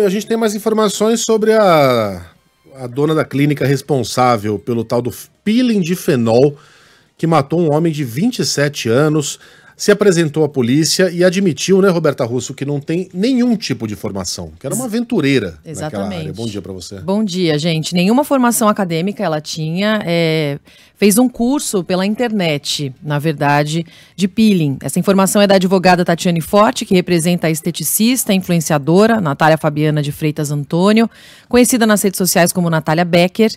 a gente tem mais informações sobre a, a dona da clínica responsável pelo tal do peeling de fenol que matou um homem de 27 anos se apresentou à polícia e admitiu, né, Roberta Russo, que não tem nenhum tipo de formação, que era uma aventureira Exatamente. Área. Bom dia para você. Bom dia, gente. Nenhuma formação acadêmica ela tinha. É, fez um curso pela internet, na verdade, de peeling. Essa informação é da advogada Tatiane Forte, que representa a esteticista, influenciadora, Natália Fabiana de Freitas Antônio, conhecida nas redes sociais como Natália Becker.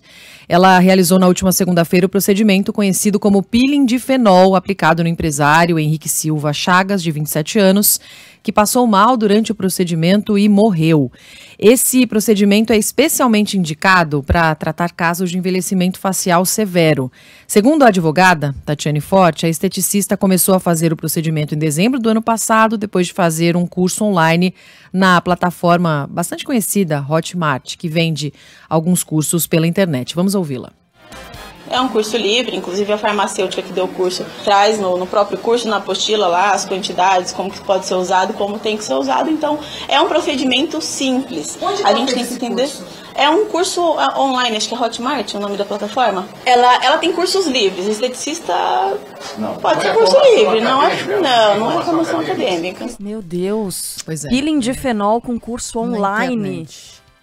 Ela realizou na última segunda-feira o procedimento conhecido como peeling de fenol aplicado no empresário Henrique Silva Chagas, de 27 anos, que passou mal durante o procedimento e morreu. Esse procedimento é especialmente indicado para tratar casos de envelhecimento facial severo. Segundo a advogada, Tatiane Forte, a esteticista começou a fazer o procedimento em dezembro do ano passado, depois de fazer um curso online na plataforma bastante conhecida Hotmart, que vende alguns cursos pela internet. Vamos ouvi-la. É um curso livre, inclusive a farmacêutica que deu o curso traz no, no, próprio curso, na apostila lá, as quantidades, como que pode ser usado, como tem que ser usado. Então, é um procedimento simples. Onde a gente tem que entender. Curso? É um curso ah, online, acho que é Hotmart, o nome da plataforma. Ela, ela tem cursos livres. Esteticista não, pode não ser é curso livre, não é, não, não é, é formação acadêmica. Meu Deus. Pois é. Peeling de fenol com curso online.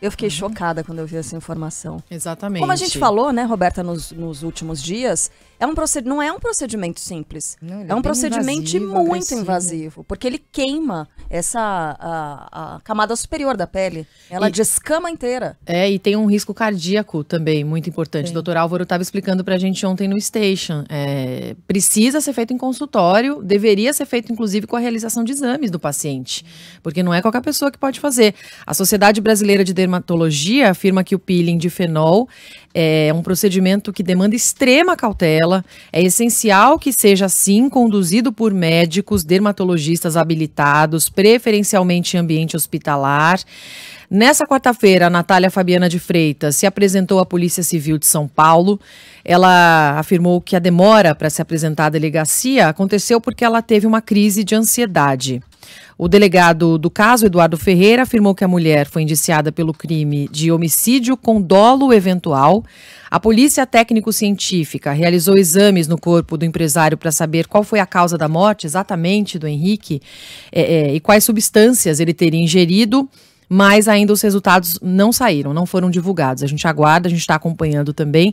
Eu fiquei uhum. chocada quando eu vi essa informação. Exatamente. Como a gente falou, né, Roberta, nos, nos últimos dias, é um não é um procedimento simples. Não, é, é um procedimento invasivo, muito agressivo. invasivo, porque ele queima essa a, a camada superior da pele. Ela e... descama inteira. É, e tem um risco cardíaco também, muito importante. O doutor Álvaro estava explicando para a gente ontem no Station. É, precisa ser feito em consultório, deveria ser feito, inclusive, com a realização de exames do paciente. Porque não é qualquer pessoa que pode fazer. A Sociedade Brasileira de Dermatologia dermatologia afirma que o peeling de fenol é um procedimento que demanda extrema cautela. É essencial que seja assim conduzido por médicos, dermatologistas habilitados, preferencialmente em ambiente hospitalar. Nessa quarta-feira, a Natália Fabiana de Freitas se apresentou à Polícia Civil de São Paulo. Ela afirmou que a demora para se apresentar à delegacia aconteceu porque ela teve uma crise de ansiedade. O delegado do caso, Eduardo Ferreira, afirmou que a mulher foi indiciada pelo crime de homicídio com dolo eventual. A polícia técnico-científica realizou exames no corpo do empresário para saber qual foi a causa da morte exatamente do Henrique é, é, e quais substâncias ele teria ingerido mas ainda os resultados não saíram, não foram divulgados. A gente aguarda, a gente está acompanhando também.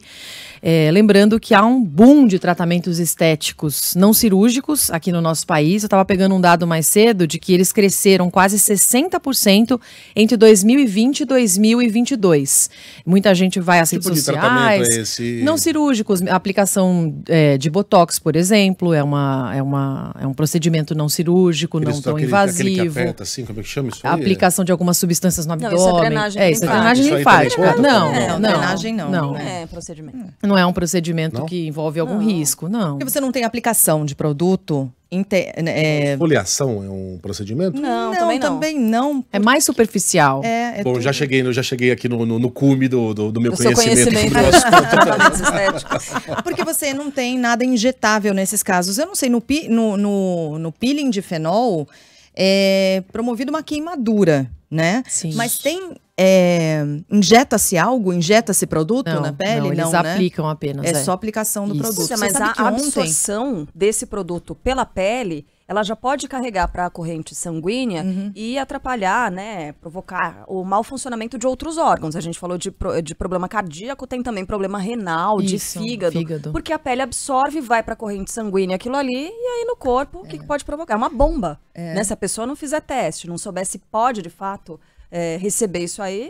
É, lembrando que há um boom de tratamentos estéticos não cirúrgicos aqui no nosso país. Eu estava pegando um dado mais cedo de que eles cresceram quase 60% entre 2020 e 2022. Muita gente vai às que tipo redes tipo sociais. É esse? Não cirúrgicos, aplicação é, de botox, por exemplo, é, uma, é, uma, é um procedimento não cirúrgico, aquele, não tão aquele, invasivo. Aquele que aperta, assim, como é que chama isso? Aí? A aplicação de algumas substâncias no abdômen. Não, isso é drenagem é, linfática. Isso é drenagem é Não, não, não, é, não. Drenagem não, não. não é procedimento. Não é um procedimento não? que envolve algum não. risco, não. Porque você não tem aplicação de produto Inter... Né, é... Foliação é um procedimento? Não, não também não. Também não porque... É mais superficial. É, é Bom, tudo... já cheguei, já cheguei aqui no, no, no cume do, do, do meu do conhecimento, conhecimento. porque você não tem nada injetável nesses casos. Eu não sei, no, no, no, no peeling de fenol é promovido uma queimadura, né? Sim. Mas tem é, injeta-se algo, injeta-se produto não, na pele? Não, eles não, né? aplicam né? apenas. É, é, só aplicação do Isso. produto. Você mas a absorção ontem... desse produto pela pele, ela já pode carregar para a corrente sanguínea uhum. e atrapalhar, né, provocar o mau funcionamento de outros órgãos. A gente falou de, de problema cardíaco, tem também problema renal, Isso, de fígado, fígado, porque a pele absorve, vai para a corrente sanguínea aquilo ali e aí no corpo o é. que, que, pode provocar? É uma bomba. É. Né? Se a pessoa não fizer teste, não souber se pode de fato é, receber isso aí.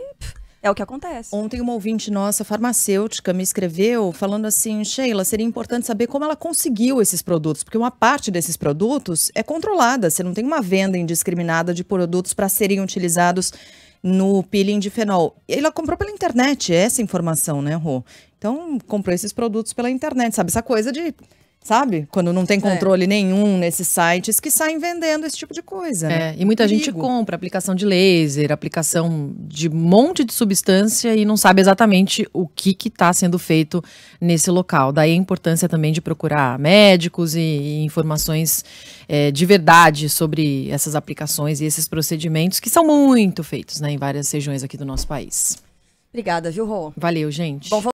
é o que acontece. Ontem uma ouvinte nossa, farmacêutica, me escreveu falando assim, Sheila, seria importante saber como ela conseguiu esses produtos, porque uma parte desses produtos é controlada, você não tem uma venda indiscriminada de produtos para serem utilizados no peeling de fenol. Ela comprou pela internet essa informação, né, Rô? Então, comprou esses produtos pela internet, sabe? Essa coisa de sabe? Quando não tem é. controle é. nenhum nesses sites que saem vendendo esse tipo de coisa. Né? É, né? e muita Perigo. gente compra aplicação de laser, aplicação de um monte de substância e não sabe exatamente o que está sendo feito nesse local. Daí a importância também de procurar médicos e, e informações é, de verdade sobre essas aplicações e esses procedimentos que são muito feitos né, em várias regiões aqui do nosso país. Obrigada, viu, Rô? Valeu, gente. Bom,